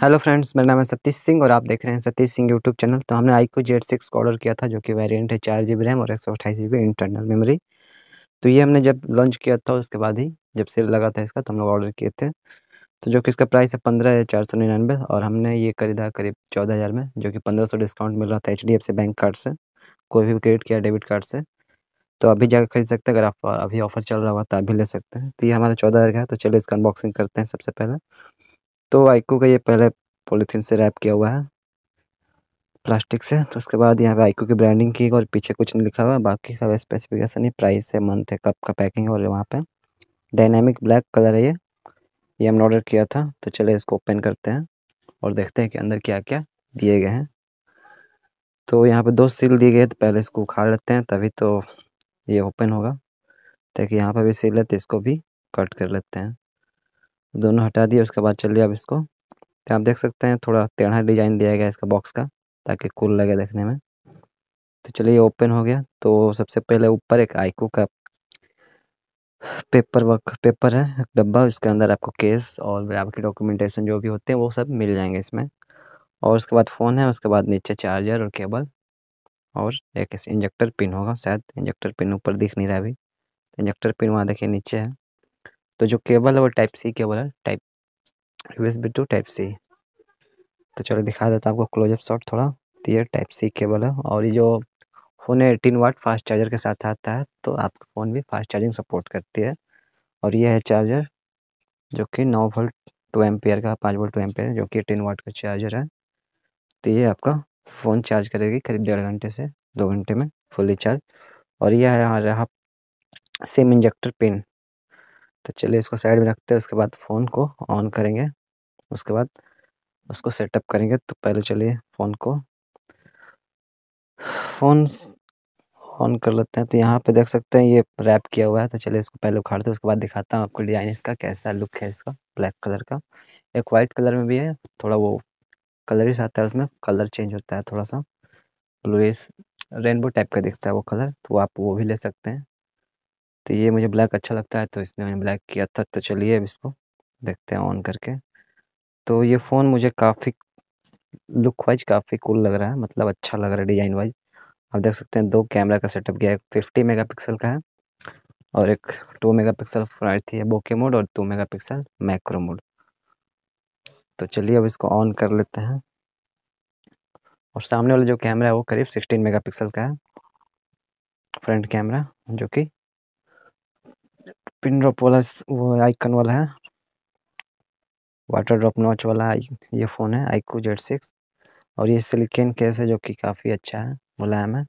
hello friends मेरा नाम है सतीश सिंह और आप देख रहे हैं सतीश सिंह यूट्यूब चैनल तो हमने आईको जेड सिक्स का ऑर्डर किया था जो कि वेरिएंट है चार जी बी रैम और एक सौ अट्ठाईस जी बी इंटरनल मेमोरी तो ये हमने जब लॉन्च किया था उसके बाद ही जब सेल लगा था इसका तो हम लोग ऑर्डर किए थे तो जो कि इसका प्राइस है पंद्रह हज़ार चार सौ निन्यानवे और हमने ये खरीदा करीब चौदह हज़ार में जो कि पंद्रह सौ डिस्काउंट मिल रहा था H D F C bank card से कोई भी क्रेडिट किया डेबिट कार्ड से तो अभी जाकर खरीद सकते हैं अगर आप अभी ऑफर चल रहा हुआ तो अभी ले सकते हैं तो ये हमारा चौदह हज़ार का है तो चलिए इसका अनबॉक्सिंग करते हैं सबसे पहले तो आइको का ये पहले पॉलीथीन से रैप किया हुआ है प्लास्टिक से तो उसके बाद यहाँ पे आइको की ब्रांडिंग की और पीछे कुछ नहीं लिखा हुआ है बाकी सब स्पेसिफिकेशन है प्राइस है मंथ है कप का पैकिंग और वहाँ पे डायनेमिक ब्लैक कलर है ये ये हमने ऑर्डर किया था तो चले इसको ओपन करते हैं और देखते हैं कि अंदर क्या क्या दिए गए हैं तो यहाँ पर दो सील दिए गए तो पहले इसको उखाड़ लेते हैं तभी तो ये ओपन होगा ताकि यहाँ पर भी सील है तो इसको भी कट कर लेते हैं दोनों हटा दिए उसके बाद चलिए अब इसको तो आप देख सकते हैं थोड़ा टेढ़ा डिजाइन दिया गया इसका बॉक्स का ताकि कूल लगे देखने में तो चलिए ओपन हो गया तो सबसे पहले ऊपर एक आइको का पेपर वर्क पेपर है डब्बा उसके अंदर आपको केस और आपकी डॉक्यूमेंटेशन जो भी होते हैं वो सब मिल जाएंगे इसमें और उसके बाद फ़ोन है उसके बाद नीचे चार्जर और केबल और एक इंजेक्टर पिन होगा शायद इंजेक्टर पिन ऊपर दिख नहीं रहा अभी इंजेक्टर पिन वहाँ देखिए नीचे है तो जो केबल है वो टाइप सी केबल है type USB two type C तो चलो दिखा देता आपको क्लोजअप शॉट थोड़ा तो ये टाइप सी केबल है और ये जो फ़ोन है एटीन वाट फास्ट चार्जर के साथ आता है तो आपका फ़ोन भी फास्ट चार्जिंग सपोर्ट करती है और ये है चार्जर जो कि नौ वोल्ट टू एम्पेयर का पाँच वोल्ट टू एम्पेयर जो कि एटीन वाट का चार्जर है तो ये आपका फ़ोन चार्ज करेगी करीब डेढ़ घंटे से दो घंटे में फुली चार्ज और यह है रहा सिम इंजेक्टर पिन तो चलिए इसको साइड में रखते हैं उसके बाद फ़ोन को ऑन करेंगे उसके बाद उसको सेटअप करेंगे तो पहले चलिए फ़ोन को फ़ोन ऑन कर लेते हैं तो यहाँ पे देख सकते हैं ये रैप किया हुआ है तो चलिए इसको पहले उखाड़ते हैं उसके बाद दिखाता हूँ आपको डिज़ाइन इसका कैसा लुक है इसका ब्लैक कलर का एक वाइट कलर में भी है थोड़ा वो कलर ही आता है उसमें कलर चेंज होता है थोड़ा सा ब्लूस रेनबो टाइप का दिखता है वो कलर तो आप वो भी ले सकते हैं तो ये मुझे ब्लैक अच्छा लगता है तो इसने मैंने ब्लैक किया था तो चलिए अब इसको देखते हैं ऑन करके तो ये फ़ोन मुझे काफ़ी लुक वाइज काफ़ी कूल लग रहा है मतलब अच्छा लग रहा है डिज़ाइन वाइज आप देख सकते हैं दो कैमरा का सेटअप गया है फिफ्टी मेगा का है और एक टू मेगा पिक्सल फ्राइट थी बोके मोड और two mega pixel macro mode तो चलिए अब इसको ऑन कर लेते हैं और सामने वाला जो कैमरा है वो करीब सिक्सटीन मेगा का है फ्रंट कैमरा जो कि पिन ड्रॉप वाला वो आइकन वाला है वाटर ड्रॉप नॉच वाला ये फ़ोन है आई जेड सिक्स और ये सिलिकन केस है जो कि काफ़ी अच्छा है मुलायम है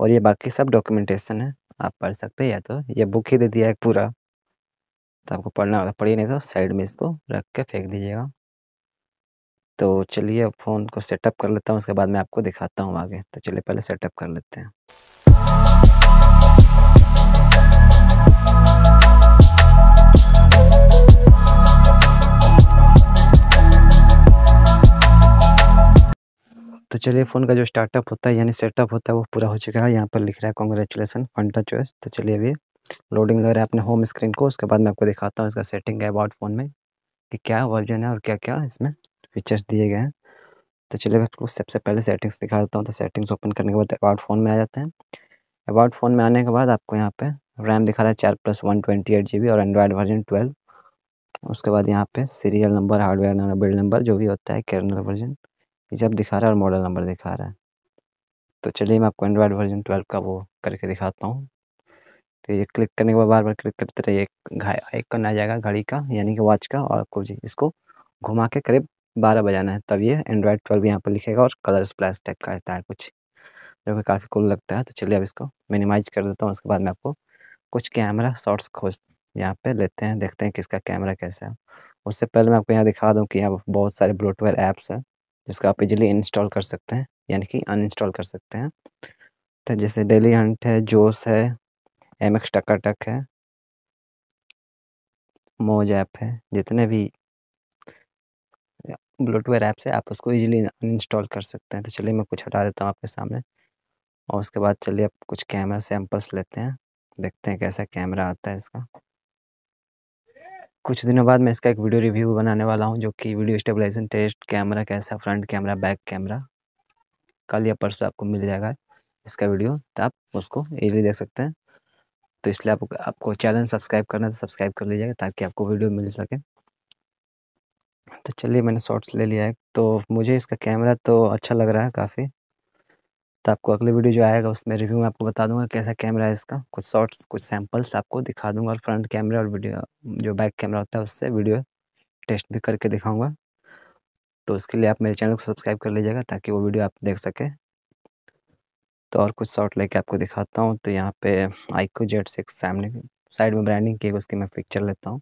और ये बाकी सब डॉक्यूमेंटेशन है आप पढ़ सकते हैं या तो ये बुक ही दे दिया है पूरा तो आपको पढ़ना होगा पढ़िए नहीं तो साइड में इसको रख के फेंक दीजिएगा तो चलिए फ़ोन को सेटअप कर लेता हूँ उसके बाद मैं आपको दिखाता हूँ आगे तो चलिए पहले सेटअप कर लेते हैं चलिए फ़ोन का जो स्टार्टअप होता है यानी सेटअप होता है वो पूरा हो चुका है यहाँ पर लिख रहा है कॉन्ग्रेचुलेसन फंडा चॉइस तो चलिए अभी लोडिंग लग रहा है अपने होम स्क्रीन को उसके बाद मैं आपको दिखाता हूँ इसका सेटिंग है अबाउट फ़ोन में कि क्या वर्जन है और क्या क्या इसमें फीचर्स दिए गए हैं तो चलिए मैं आपको सबसे पहले सेटिंग्स दिखा देता हूँ तो सेटिंग्स ओपन करने के बाद अबाउट फ़ोन में आ जाते हैं अबाउट फ़ोन में आने के बाद आपको यहाँ पे रैम दिखा रहा है चार plus one twenty eight G B और एंड्रॉयड वर्जन ट्वेल्व उसके बाद यहाँ पे serial number hardware number build number जो भी होता है कर्नल वर्जन ये आप दिखा रहा है और मॉडल नंबर दिखा रहा है तो चलिए मैं आपको एंड्रॉयड वर्जन ट्वेल्व का वो करके दिखाता हूँ तो ये क्लिक करने के बाद बार बार क्लिक करते रहिए आइकन आ जाएगा घड़ी का यानी कि वॉच का और आपको इसको घुमा के करीब बारह बजाना है तब ये एंड्रॉयड ट्वेल्व यहाँ पर लिखेगा और कलर स्प्लैस टाइप का रहता है कुछ जो कि काफ़ी कुल लगता है तो चलिए अब इसको मिनिमाइज कर देता हूँ उसके बाद मैं आपको कुछ कैमरा शॉट्स खोज यहाँ पे लेते हैं देखते हैं किसका कैमरा कैसा है उससे पहले मैं आपको यहाँ दिखा दूँ कि यहाँ बहुत सारे ब्लूटवेयर ऐप्स हैं जिसको आप इजीली इंस्टॉल कर सकते हैं यानी कि अनइंस्टॉल कर सकते हैं तो जैसे डेली हंट है जोस है एम एक्स टकाटक है मोज ऐप है जितने भी ब्लूटूथ ऐप से आप उसको इजीली अनइंस्टॉल कर सकते हैं तो चलिए मैं कुछ हटा देता हूँ आपके सामने और उसके बाद चलिए आप कुछ कैमरा सैम्पल्स लेते हैं देखते हैं कैसा कैमरा आता है इसका कुछ दिनों बाद मैं इसका एक वीडियो रिव्यू बनाने वाला हूँ जो कि वीडियो स्टेबलाइजेशन टेस्ट कैमरा कैसा फ्रंट कैमरा बैक कैमरा कल या परसों आपको मिल जाएगा इसका वीडियो तो आप उसको ईजिली देख सकते हैं तो इसलिए आप, आपको चैनल सब्सक्राइब करना है तो सब्सक्राइब कर लीजिएगा ताकि आपको वीडियो मिल सके तो चलिए मैंने शॉर्ट्स ले लिया है तो मुझे इसका कैमरा तो अच्छा लग रहा है काफ़ी तो आपको अगले वीडियो जो आएगा उसमें रिव्यू में आपको बता दूंगा कैसा कैमरा है इसका कुछ शॉर्ट्स कुछ सैम्पल्स आपको दिखा दूंगा और फ्रंट कैमरा और वीडियो जो बैक कैमरा होता है उससे वीडियो टेस्ट भी करके दिखाऊंगा तो उसके लिए आप मेरे चैनल को सब्सक्राइब कर लीजिएगा ताकि वो वीडियो आप देख सकें तो और कुछ शॉर्ट लेके आपको दिखाता हूँ तो यहाँ पे आईको जेड सिक्स सामने साइड में ब्रांडिंग की उसकी मैं पिक्चर लेता हूँ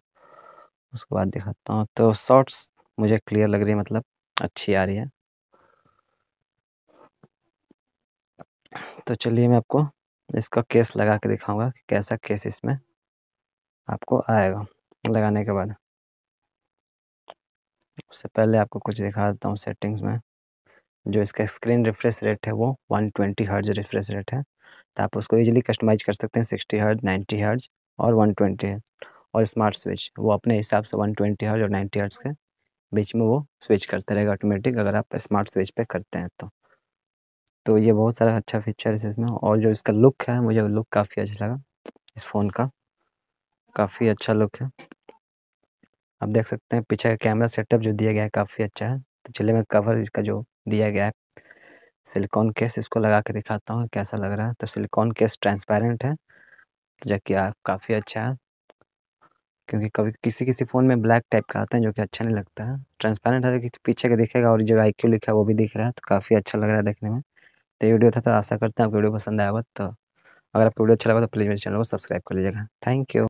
उसके बाद दिखाता हूँ तो शॉर्ट्स मुझे क्लियर लग रही है मतलब अच्छी आ रही है तो चलिए मैं आपको इसका केस लगा के दिखाऊंगा कि कैसा केस इसमें आपको आएगा लगाने के बाद उससे पहले आपको कुछ दिखा देता हूँ सेटिंग्स में जो इसका स्क्रीन रिफ्रेश रेट है वो 120 ट्वेंटी हर्ज रिफ्रेश रेट है तो आप उसको इजीली कस्टमाइज कर सकते हैं 60 हर्ज 90 हर्ज और 120 ट्वेंटी और स्मार्ट स्विच वो अपने हिसाब से 120 ट्वेंटी हर्ज और 90 हर्ज के बीच में वो स्विच करते रहेगा ऑटोमेटिक अगर आप स्मार्ट स्विच पे करते हैं तो तो ये बहुत सारा अच्छा फीचर है इसमें और जो इसका लुक है मुझे लुक काफ़ी अच्छा लगा इस फ़ोन का काफ़ी अच्छा लुक है आप देख सकते हैं पीछे का कैमरा सेटअप जो दिया गया है काफ़ी अच्छा है तो चलिए मैं कवर इसका जो दिया गया है सिलिकॉन केस इसको लगा के दिखाता हूँ कैसा लग रहा है तो सिलिकॉन केस ट्रांसपेरेंट है तो जबकि काफ़ी अच्छा है क्योंकि कभी किसी किसी फ़ोन में ब्लैक टाइप का आता है जो कि अच्छा नहीं लगता है ट्रांसपेरेंट है कि तो पीछे का दिखेगा और जो आई लिखा है वो भी दिख रहा है तो काफ़ी अच्छा लग रहा है देखने में तो ये वीडियो था तो आशा करते हैं आपको वीडियो पसंद आया होगा तो अगर आपको वीडियो अच्छा लगा तो प्लीज़ मेरे चैनल को सब्सक्राइब कर लीजिएगा थैंक यू